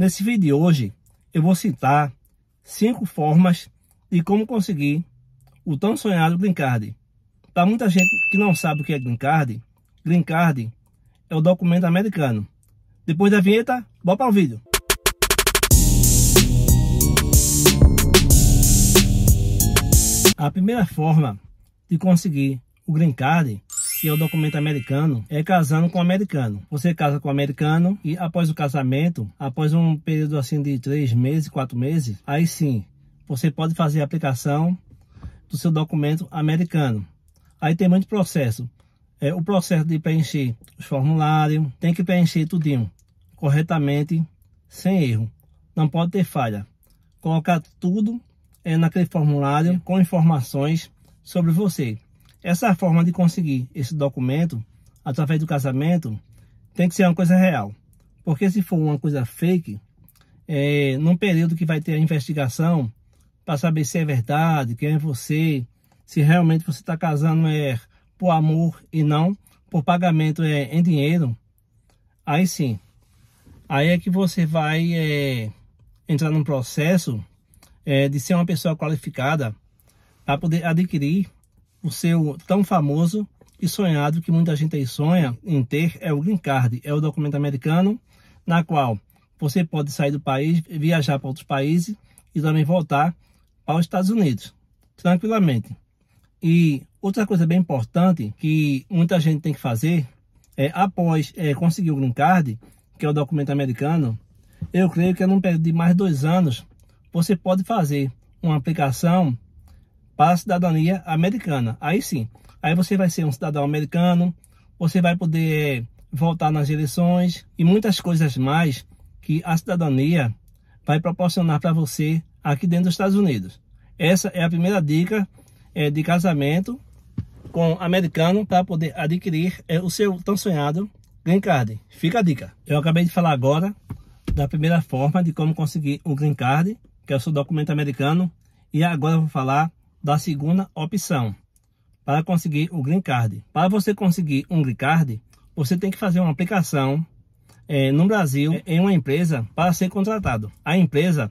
Nesse vídeo de hoje, eu vou citar cinco formas de como conseguir o tão sonhado Green Card. Para muita gente que não sabe o que é Green Card, Green Card é o documento americano. Depois da vinheta, bora para o vídeo. A primeira forma de conseguir o Green Card o documento americano é casando com um americano. Você casa com um americano e após o casamento, após um período assim de três meses, quatro meses, aí sim, você pode fazer a aplicação do seu documento americano. Aí tem muito processo. É o processo de preencher os formulários, tem que preencher tudinho corretamente, sem erro. Não pode ter falha. Colocar tudo é, naquele formulário com informações sobre você. Essa forma de conseguir esse documento através do casamento tem que ser uma coisa real. Porque se for uma coisa fake, é, num período que vai ter a investigação, para saber se é verdade, quem é você, se realmente você está casando é por amor e não por pagamento é, em dinheiro, aí sim, aí é que você vai é, entrar num processo é, de ser uma pessoa qualificada para poder adquirir o seu tão famoso e sonhado que muita gente aí sonha em ter é o green card, é o documento americano na qual você pode sair do país, viajar para outros países e também voltar para os Estados Unidos tranquilamente. E outra coisa bem importante que muita gente tem que fazer é após é, conseguir o green card, que é o documento americano, eu creio que num período de mais dois anos você pode fazer uma aplicação para a cidadania americana. Aí sim, aí você vai ser um cidadão americano, você vai poder voltar nas eleições e muitas coisas mais que a cidadania vai proporcionar para você aqui dentro dos Estados Unidos. Essa é a primeira dica é, de casamento com americano para poder adquirir é, o seu tão sonhado Green Card. Fica a dica. Eu acabei de falar agora da primeira forma de como conseguir o Green Card, que é o seu documento americano, e agora eu vou falar da segunda opção para conseguir o Green Card. Para você conseguir um Green Card, você tem que fazer uma aplicação é, no Brasil em uma empresa para ser contratado. A empresa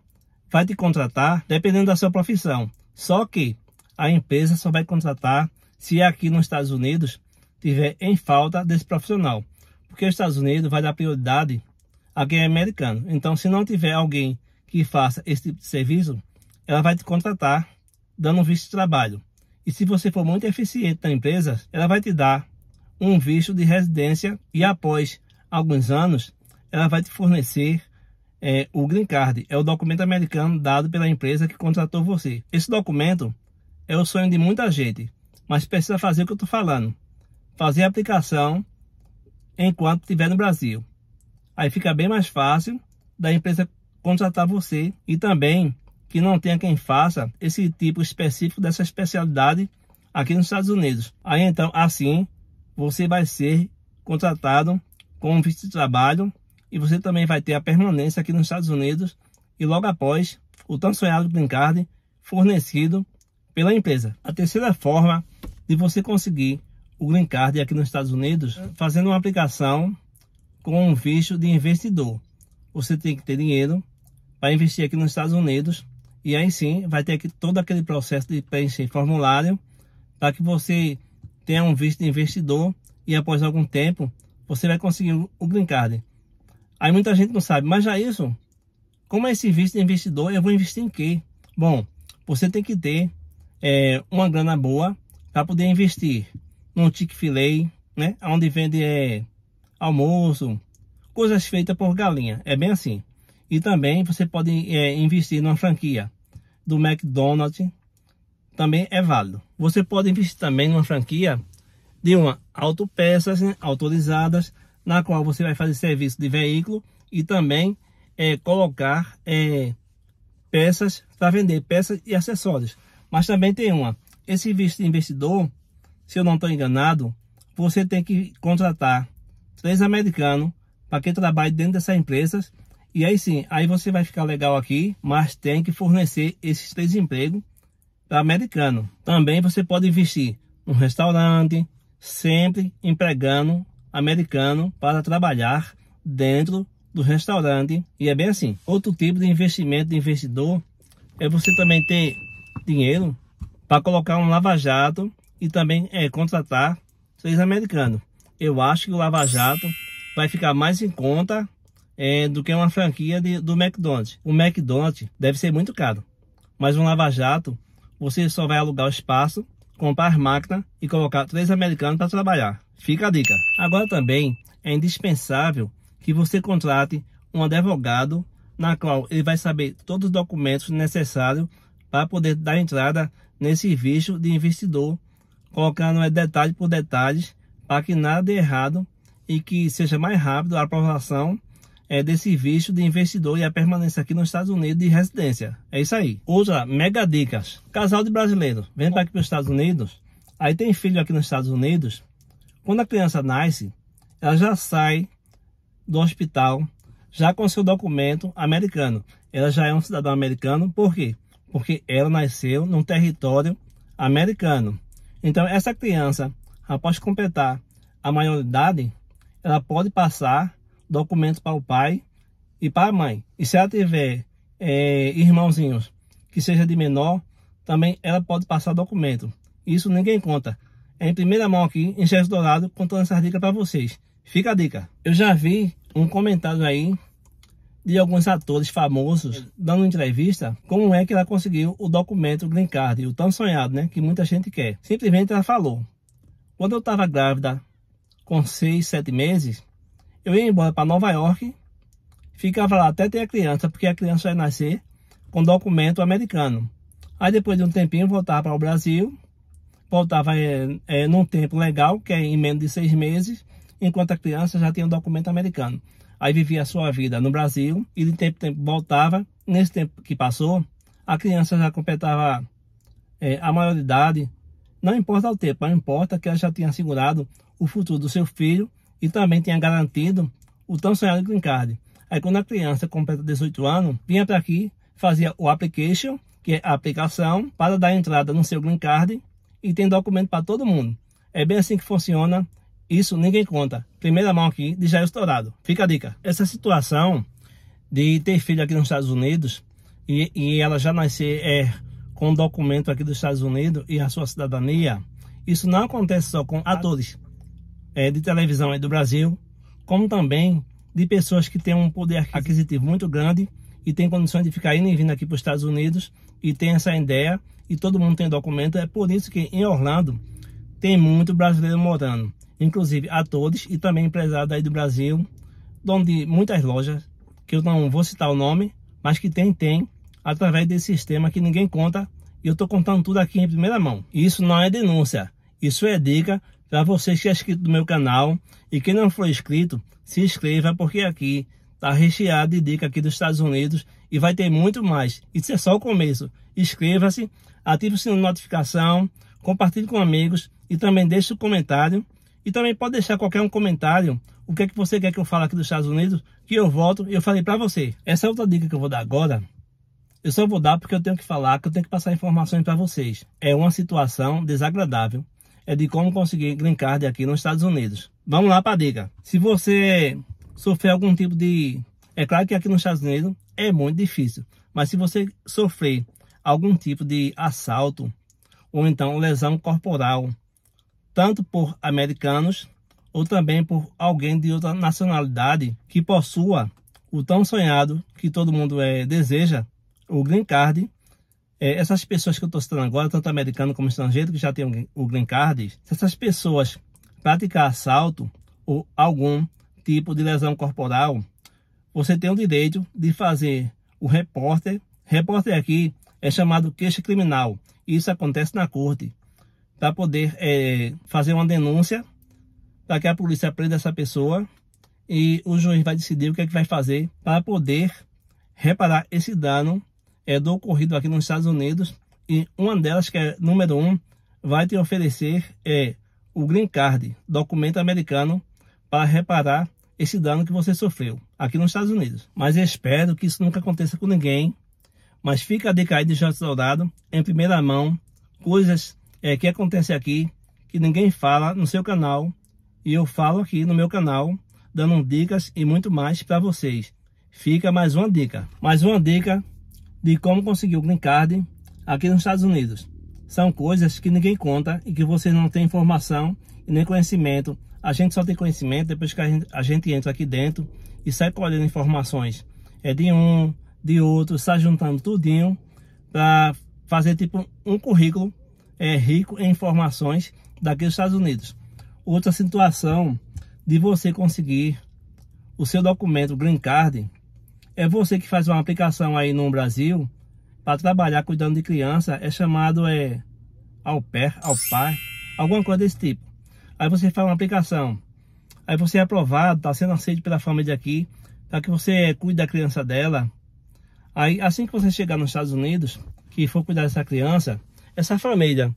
vai te contratar dependendo da sua profissão. Só que a empresa só vai contratar se aqui nos Estados Unidos tiver em falta desse profissional. Porque os Estados Unidos vai dar prioridade a quem é americano. Então, se não tiver alguém que faça esse tipo de serviço, ela vai te contratar dando um visto de trabalho. E se você for muito eficiente na empresa, ela vai te dar um visto de residência e após alguns anos, ela vai te fornecer é, o Green Card. É o documento americano dado pela empresa que contratou você. Esse documento é o sonho de muita gente, mas precisa fazer o que eu estou falando. Fazer a aplicação enquanto estiver no Brasil. Aí fica bem mais fácil da empresa contratar você e também que não tenha quem faça esse tipo específico dessa especialidade aqui nos Estados Unidos. Aí então, assim, você vai ser contratado com um visto de trabalho e você também vai ter a permanência aqui nos Estados Unidos e logo após o tão sonhado green card fornecido pela empresa. A terceira forma de você conseguir o green card aqui nos Estados Unidos hum. fazendo uma aplicação com um visto de investidor. Você tem que ter dinheiro para investir aqui nos Estados Unidos e aí sim, vai ter que todo aquele processo de preencher formulário para que você tenha um visto de investidor e após algum tempo você vai conseguir o green card. Aí muita gente não sabe, mas já isso, como é esse visto de investidor, eu vou investir em quê? Bom, você tem que ter é, uma grana boa para poder investir num tique filé, né? Onde vende é, almoço, coisas feitas por galinha, é bem assim. E também você pode é, investir numa franquia do McDonald's também é válido. Você pode investir também numa franquia de uma autopeças né, autorizadas, na qual você vai fazer serviço de veículo e também é, colocar é, peças para vender, peças e acessórios. Mas também tem uma, esse visto investidor, se eu não estou enganado, você tem que contratar três americanos para que trabalhe dentro dessas empresas e aí sim, aí você vai ficar legal aqui, mas tem que fornecer esses três empregos para americano. Também você pode investir num restaurante, sempre empregando americano para trabalhar dentro do restaurante. E é bem assim. Outro tipo de investimento de investidor é você também ter dinheiro para colocar um lava-jato e também é, contratar três americanos. Eu acho que o lava-jato vai ficar mais em conta é, do que uma franquia de, do McDonald's. O McDonald's deve ser muito caro, mas um lava-jato você só vai alugar o espaço, comprar máquina e colocar três americanos para trabalhar. Fica a dica. Agora também é indispensável que você contrate um advogado na qual ele vai saber todos os documentos necessários para poder dar entrada nesse vício de investidor, colocando é, detalhe por detalhes para que nada dê errado e que seja mais rápido a aprovação é, desse visto de investidor e a permanência aqui nos Estados Unidos de residência. É isso aí. Outra mega dicas. Casal de brasileiro, vem para aqui para os Estados Unidos, aí tem filho aqui nos Estados Unidos. Quando a criança nasce, ela já sai do hospital já com seu documento americano. Ela já é um cidadão americano, por quê? Porque ela nasceu num território americano. Então, essa criança, após completar a maioridade, ela pode passar documentos para o pai e para a mãe. E se ela tiver é, irmãozinhos que seja de menor, também ela pode passar documento. Isso ninguém conta. É em primeira mão aqui, em Gesso Dourado, contando essas dicas para vocês. Fica a dica. Eu já vi um comentário aí de alguns atores famosos dando entrevista como é que ela conseguiu o documento Green Card, o tão sonhado, né, que muita gente quer. Simplesmente ela falou, quando eu estava grávida com seis, sete meses, eu ia embora para Nova York, ficava lá até ter a criança, porque a criança ia nascer com documento americano. Aí depois de um tempinho voltava para o Brasil, voltava é, é, num tempo legal, que é em menos de seis meses, enquanto a criança já tinha um documento americano. Aí vivia a sua vida no Brasil e de tempo em tempo voltava. Nesse tempo que passou, a criança já completava é, a maioridade. Não importa o tempo, não importa que ela já tinha segurado o futuro do seu filho e também tinha garantido o tão sonhado green card. Aí quando a criança completa 18 anos, vinha para aqui, fazia o application, que é a aplicação, para dar entrada no seu green card e tem documento para todo mundo. É bem assim que funciona, isso ninguém conta. Primeira mão aqui de Jair é Estourado. Fica a dica. Essa situação de ter filho aqui nos Estados Unidos e, e ela já nascer é, com documento aqui dos Estados Unidos e a sua cidadania, isso não acontece só com atores é, de televisão do Brasil, como também de pessoas que têm um poder aquisitivo muito grande e têm condições de ficar indo e vindo aqui para os Estados Unidos e tem essa ideia e todo mundo tem documento. É por isso que em Orlando tem muito brasileiro morando, inclusive atores e também empresários aí do Brasil, dono de muitas lojas, que eu não vou citar o nome, mas que tem, tem, através desse sistema que ninguém conta e eu estou contando tudo aqui em primeira mão. Isso não é denúncia, isso é dica para você que é inscrito no meu canal e quem não for inscrito, se inscreva porque aqui tá recheado de dica aqui dos Estados Unidos e vai ter muito mais. Isso é só o começo. Inscreva-se, ative o sino de notificação, compartilhe com amigos e também deixe o um comentário. E também pode deixar qualquer um comentário o que é que você quer que eu fale aqui dos Estados Unidos, que eu volto e eu falei para você. Essa é outra dica que eu vou dar agora. Eu só vou dar porque eu tenho que falar, que eu tenho que passar informações para vocês. É uma situação desagradável é de como conseguir green card aqui nos Estados Unidos. Vamos lá para a dica. Se você sofrer algum tipo de... É claro que aqui nos Estados Unidos é muito difícil, mas se você sofrer algum tipo de assalto ou então lesão corporal, tanto por americanos ou também por alguém de outra nacionalidade que possua o tão sonhado que todo mundo é, deseja, o green card, é, essas pessoas que eu estou citando agora, tanto americano como estrangeiro, que já tem o green card, se essas pessoas praticar assalto ou algum tipo de lesão corporal, você tem o direito de fazer o repórter. Repórter aqui é chamado queixa criminal. Isso acontece na corte para poder é, fazer uma denúncia para que a polícia prenda essa pessoa e o juiz vai decidir o que é que vai fazer para poder reparar esse dano é, do ocorrido aqui nos Estados Unidos e uma delas, que é número um, vai te oferecer é, o Green Card, documento americano, para reparar esse dano que você sofreu aqui nos Estados Unidos. Mas espero que isso nunca aconteça com ninguém. Mas fica a dica aí de Jorge Dourado, em primeira mão, coisas é, que acontecem aqui, que ninguém fala no seu canal, e eu falo aqui no meu canal, dando dicas e muito mais para vocês. Fica mais uma dica. Mais uma dica de como conseguir o green card aqui nos Estados Unidos. São coisas que ninguém conta e que você não tem informação e nem conhecimento. A gente só tem conhecimento depois que a gente, a gente entra aqui dentro e sai colhendo informações. É de um, de outro, sai juntando tudinho para fazer tipo um currículo é, rico em informações daqui dos Estados Unidos. Outra situação de você conseguir o seu documento Green Card é você que faz uma aplicação aí no Brasil para trabalhar cuidando de criança, é chamado é, ao pé ao pai, alguma coisa desse tipo. Aí você faz uma aplicação, aí você é aprovado, está sendo aceito pela família aqui, para tá? que você cuide da criança dela. Aí assim que você chegar nos Estados Unidos, que for cuidar dessa criança, essa família,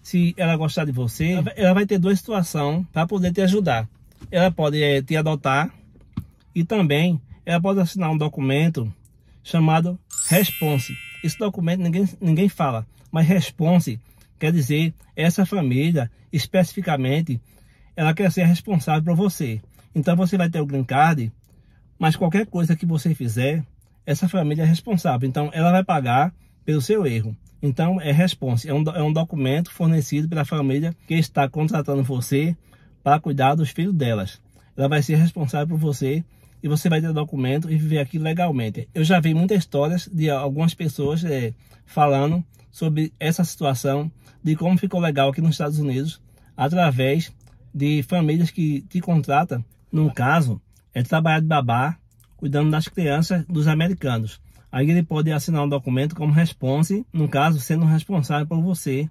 se ela gostar de você, ela vai ter duas situações para poder te ajudar. Ela pode é, te adotar e também é após assinar um documento chamado response. Esse documento ninguém, ninguém fala, mas response quer dizer essa família especificamente ela quer ser responsável por você. Então você vai ter o green card, mas qualquer coisa que você fizer, essa família é responsável. Então ela vai pagar pelo seu erro. Então é response, é um, é um documento fornecido pela família que está contratando você para cuidar dos filhos delas. Ela vai ser responsável por você e você vai ter documento e viver aqui legalmente. Eu já vi muitas histórias de algumas pessoas é, falando sobre essa situação, de como ficou legal aqui nos Estados Unidos, através de famílias que te contratam, no caso, é trabalhar de babá, cuidando das crianças dos americanos. Aí ele pode assinar um documento como response, no caso, sendo responsável por você.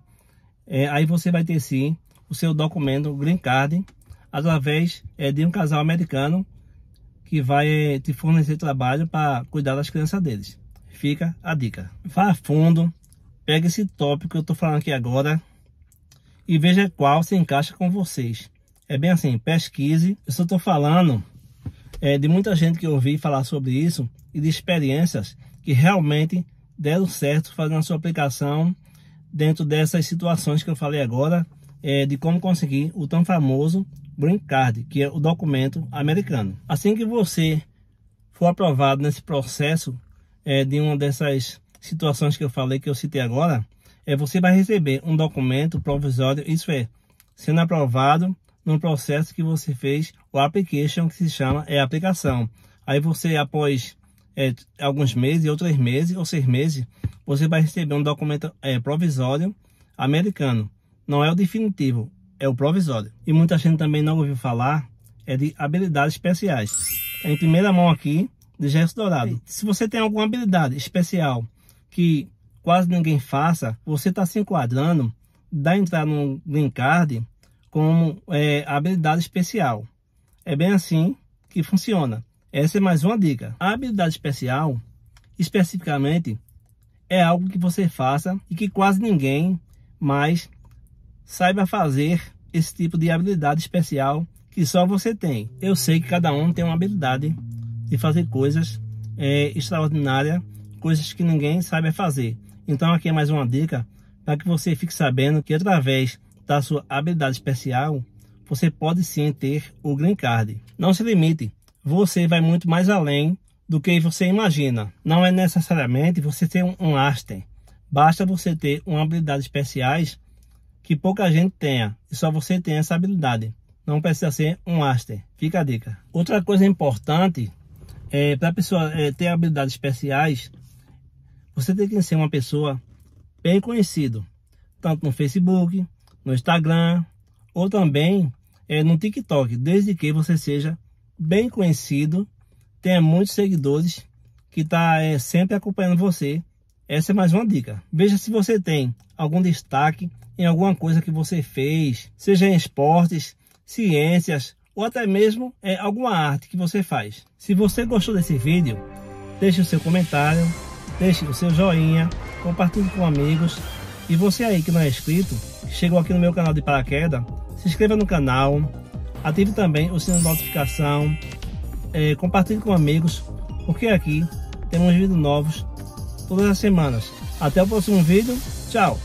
É, aí você vai ter sim o seu documento o Green Card através é, de um casal americano que vai eh, te fornecer trabalho para cuidar das crianças deles. Fica a dica. Vá a fundo, pega esse tópico que eu estou falando aqui agora e veja qual se encaixa com vocês. É bem assim, pesquise. Eu só estou falando é, de muita gente que eu ouvi falar sobre isso e de experiências que realmente deram certo fazendo a sua aplicação dentro dessas situações que eu falei agora, é, de como conseguir o tão famoso Green Card, que é o documento americano. Assim que você for aprovado nesse processo é, de uma dessas situações que eu falei, que eu citei agora, é, você vai receber um documento provisório, isso é, sendo aprovado no processo que você fez, o application, que se chama é aplicação. Aí você, após é, alguns meses, ou três meses, ou seis meses, você vai receber um documento é, provisório americano. Não é o definitivo, é o provisório. E muita gente também não ouviu falar é de habilidades especiais. Em primeira mão aqui, de gesto dourado. Se você tem alguma habilidade especial que quase ninguém faça, você está se enquadrando da entrada no green card como é, habilidade especial. É bem assim que funciona. Essa é mais uma dica. A habilidade especial, especificamente, é algo que você faça e que quase ninguém mais saiba fazer esse tipo de habilidade especial que só você tem. Eu sei que cada um tem uma habilidade de fazer coisas é, extraordinárias, coisas que ninguém sabe fazer. Então aqui é mais uma dica para que você fique sabendo que através da sua habilidade especial, você pode sim ter o green card. Não se limite, você vai muito mais além do que você imagina. Não é necessariamente você ter um, um Basta você ter uma habilidade especiais que pouca gente tenha e só você tem essa habilidade. Não precisa ser um master. Fica a dica. Outra coisa importante é para a pessoa é, ter habilidades especiais, você tem que ser uma pessoa bem conhecido, tanto no Facebook, no Instagram ou também é, no TikTok, desde que você seja bem conhecido, tenha muitos seguidores que está é, sempre acompanhando você essa é mais uma dica. Veja se você tem algum destaque em alguma coisa que você fez, seja em esportes, ciências ou até mesmo é, alguma arte que você faz. Se você gostou desse vídeo, deixe o seu comentário, deixe o seu joinha, compartilhe com amigos e você aí que não é inscrito, chegou aqui no meu canal de paraquedas, se inscreva no canal, ative também o sino de notificação, é, compartilhe com amigos, porque aqui temos vídeos novos todas as semanas. Até o próximo vídeo. Tchau!